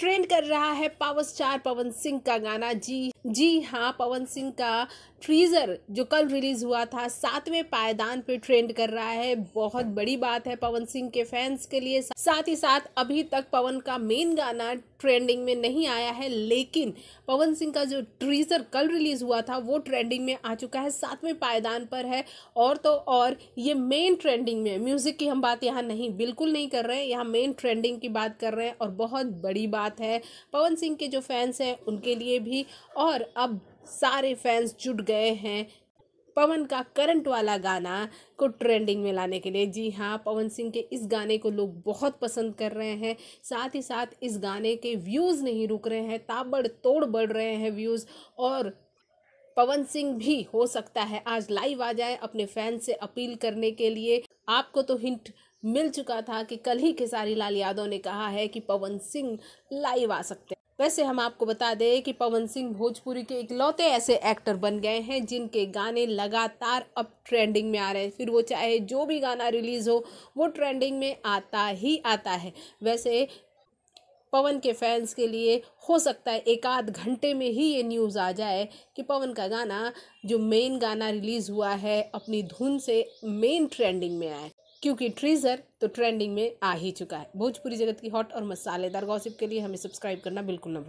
trend कर रहा है पावर स्टार पवन सिंह का गाना जी जी हाँ पवन सिंह का ट्रीजर जो कल रिलीज़ हुआ था सातवें पायदान पे ट्रेंड कर रहा है बहुत बड़ी बात है पवन सिंह के फैंस के लिए साथ ही साथ अभी तक पवन का मेन गाना ट्रेंडिंग में नहीं आया है लेकिन पवन सिंह का जो ट्रीजर कल रिलीज़ हुआ था वो ट्रेंडिंग में आ चुका है सातवें पायदान पर है और तो और ये मेन ट्रेंडिंग में म्यूज़िक की हम बात यहाँ नहीं बिल्कुल नहीं कर रहे हैं यहाँ मेन ट्रेंडिंग की बात कर रहे हैं और बहुत बड़ी बात बात है पवन सिंह के जो फैंस हैं उनके लिए भी और अब सारे फैंस जुट गए हैं पवन का करंट वाला गाना को ट्रेंडिंग में लाने के लिए जी हाँ पवन सिंह के इस गाने को लोग बहुत पसंद कर रहे हैं साथ ही साथ इस गाने के व्यूज़ नहीं रुक रहे हैं ताबड़ तोड़ बढ़ रहे हैं व्यूज़ और पवन सिंह भी हो सकता है आज लाइव आ जाए अपने फैन से अपील करने के लिए आपको तो हिंट मिल चुका था कि कल ही खेसारी लाल यादव ने कहा है कि पवन सिंह लाइव आ सकते हैं वैसे हम आपको बता दें कि पवन सिंह भोजपुरी के इकलौते ऐसे एक्टर बन गए हैं जिनके गाने लगातार अब ट्रेंडिंग में आ रहे हैं फिर वो चाहे जो भी गाना रिलीज़ हो वो ट्रेंडिंग में आता ही आता है वैसे पवन के फैंस के लिए हो सकता है एक आध घंटे में ही ये न्यूज़ आ जाए कि पवन का गाना जो मेन गाना रिलीज़ हुआ है अपनी धुन से मेन ट्रेंडिंग में आए क्योंकि ट्रीजर तो ट्रेंडिंग में आ ही चुका है भोजपुरी जगत की हॉट और मसालेदार गॉसिप के लिए हमें सब्सक्राइब करना बिल्कुल ना